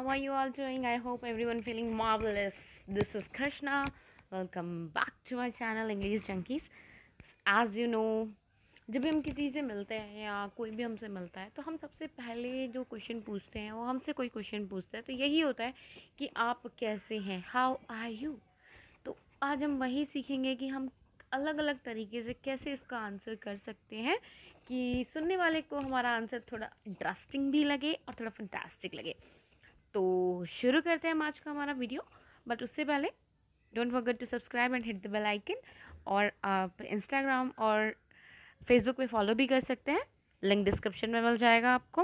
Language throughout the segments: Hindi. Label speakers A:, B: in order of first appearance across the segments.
A: how are you all doing i hope everyone feeling marvelous this is krishna welcome back to my channel english junkies as you know जब भी हम किसी से मिलते हैं या कोई भी हमसे मिलता है तो हम सबसे पहले जो क्वेश्चन पूछते हैं वो हमसे कोई क्वेश्चन पूछता है तो यही होता है कि आप कैसे हैं हाउ आर यू तो आज हम वही सीखेंगे कि हम अलग अलग तरीके से कैसे इसका आंसर कर सकते हैं कि सुनने वाले को हमारा आंसर थोड़ा इंटरेस्टिंग भी लगे और थोड़ा फंटास्टिक लगे तो शुरू करते हैं हम आज का हमारा वीडियो बट उससे पहले don't forget to subscribe and hit the bell icon और आप इंस्टाग्राम और फेसबुक पे फॉलो भी कर सकते हैं लिंक डिस्क्रिप्शन में मिल जाएगा आपको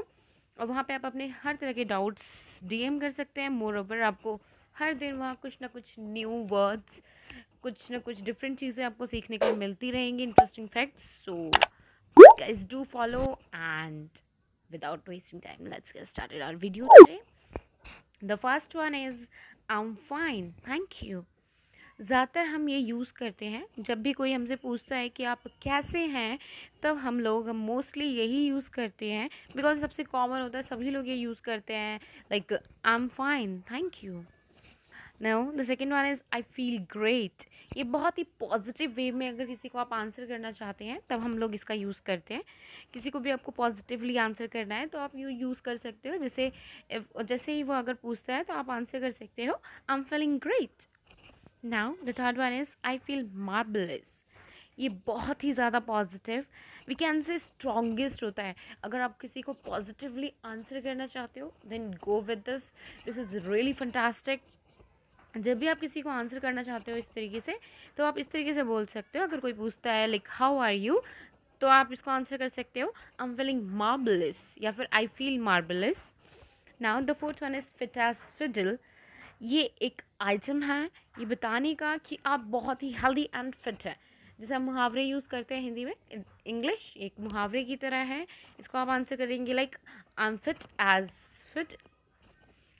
A: और वहाँ पे आप अपने हर तरह के डाउट्स डीएम कर सकते हैं मोर ओवर आपको हर दिन वहाँ कुछ ना कुछ न्यू वर्ड्स कुछ ना कुछ डिफरेंट चीज़ें आपको सीखने को मिलती रहेंगी interesting facts so guys do follow and without wasting time let's get started our video the first one is I am fine thank you ज़्यादातर हम ये यूज़ करते हैं जब भी कोई हमसे पूछता है कि आप कैसे हैं तब हम लोग मोस्टली यही यूज़ करते हैं बिकॉज सबसे कॉमन होता है सभी लोग ये यूज़ करते हैं like I am fine thank you no the second one is I feel great ये बहुत ही पॉजिटिव वे में अगर किसी को आप आंसर करना चाहते हैं तब हम लोग इसका यूज़ करते हैं किसी को भी आपको पॉजिटिवली आंसर करना है तो आप यू यूज़ कर सकते हो जैसे जैसे ही वो अगर पूछता है तो आप आंसर कर सकते हो I am feeling great now the third one is I feel marvellous ये बहुत ही ज़्यादा positive we can say strongest होता है अगर आप किसी को पॉजिटिवली आंसर करना चाहते हो then go with this this is really fantastic जब भी आप किसी को आंसर करना चाहते हो इस तरीके से तो आप इस तरीके से बोल सकते हो अगर कोई पूछता है लाइक हाउ आर यू तो आप इसको आंसर कर सकते हो आई एम फीलिंग मार्बलिस या फिर I feel marvellous now the fourth one is fit as fiddle ये एक आइटम है ये बताने का कि आप बहुत ही हेल्दी एंड फिट है जैसे हम मुहावरे यूज़ करते हैं हिंदी में इंग्लिश एक मुहावरे की तरह है इसको आप आंसर करेंगे like I am fit as fit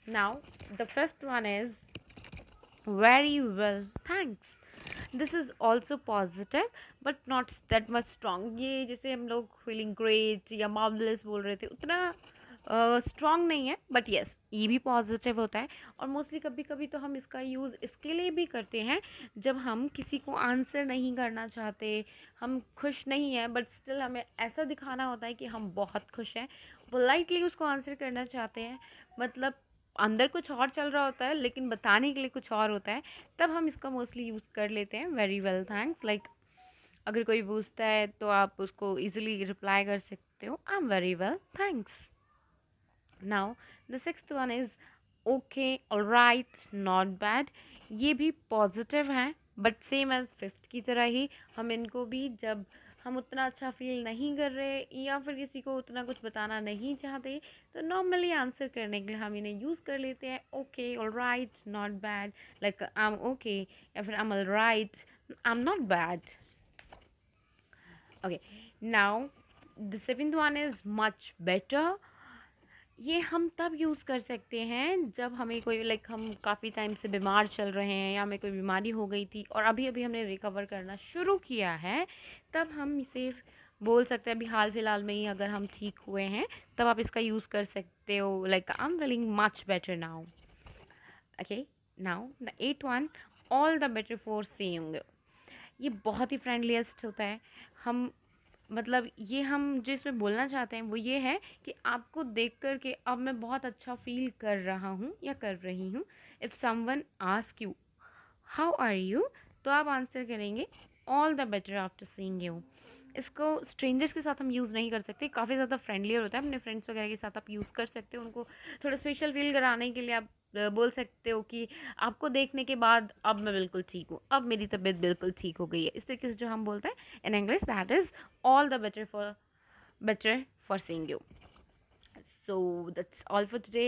A: now the fifth one is very well thanks this is also positive but not that much strong ये जैसे हम लोग feeling great या marvelous बोल रहे थे उतना स्ट्रॉन्ग uh, नहीं है बट येस yes, ये भी पॉजिटिव होता है और मोस्टली कभी कभी तो हम इसका यूज़ इसके लिए भी करते हैं जब हम किसी को आंसर नहीं करना चाहते हम खुश नहीं हैं बट स्टिल हमें ऐसा दिखाना होता है कि हम बहुत खुश हैं पोलाइटली उसको आंसर करना चाहते हैं मतलब अंदर कुछ और चल रहा होता है लेकिन बताने के लिए कुछ और होता है तब हम इसका मोस्टली यूज़ कर लेते हैं वेरी वेल थैंक्स लाइक अगर कोई पूछता है तो आप उसको इजीली रिप्लाई कर सकते हो I am very well thanks now the six one is okay right not bad ये भी पॉजिटिव हैं बट सेम एज़ फिफ्थ की तरह ही हम इनको भी जब हम उतना अच्छा फील नहीं कर रहे या फिर किसी को उतना कुछ बताना नहीं चाहते तो नॉर्मली आंसर करने के लिए हम इन्हें यूज़ कर लेते हैं okay all right not bad like I am okay या फिर I am all right I am not bad okay now the second one is much better ये हम तब यूज़ कर सकते हैं जब हमें कोई लाइक हम काफ़ी टाइम से बीमार चल रहे हैं या हमें कोई बीमारी हो गई थी और अभी अभी हमने रिकवर करना शुरू किया है तब हम इसे बोल सकते हैं अभी हाल फिलहाल में ही अगर हम ठीक हुए हैं तब आप इसका यूज़ कर सकते हो like I am feeling much better now okay now the eight one all the better for see ये बहुत ही फ्रेंडलीस्ट होता है हम मतलब ये हम जो इसमें बोलना चाहते हैं वो ये है कि आपको देख कर के अब मैं बहुत अच्छा फील कर रहा हूँ या कर रही हूँ if one ask you how are you तो आप आंसर करेंगे all the better after seeing you इसको स्ट्रेंजर्स के साथ हम यूज़ नहीं कर सकते काफ़ी ज़्यादा फ्रेंडलियर होता है अपने फ्रेंड्स वगैरह के साथ आप यूज़ कर सकते हो उनको थोड़ा स्पेशल फील कराने के लिए आप बोल सकते हो कि आपको देखने के बाद अब मैं बिल्कुल ठीक हूँ अब मेरी तबीयत बिल्कुल ठीक हो गई है इस तरीके से जो हम बोलते हैं in English that is all the better for better for seeing you so that's all for today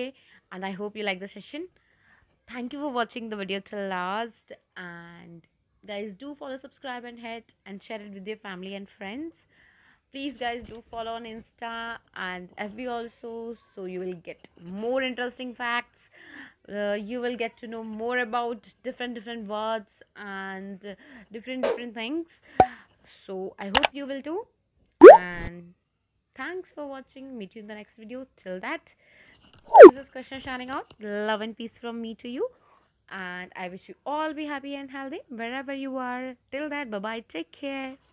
A: and I hope you like the session thank you for watching the video till last and guys do follow subscribe and hit and share it with your family and friends Please guys do follow on Insta and FB also so you will get more interesting facts. uh, you will get to know more about different different words and different different things so i hope you will too and thanks for watching meet you in the next video till that this is krishna shining out love and peace from me to you and i wish you all be happy and healthy wherever you are till that bye bye take care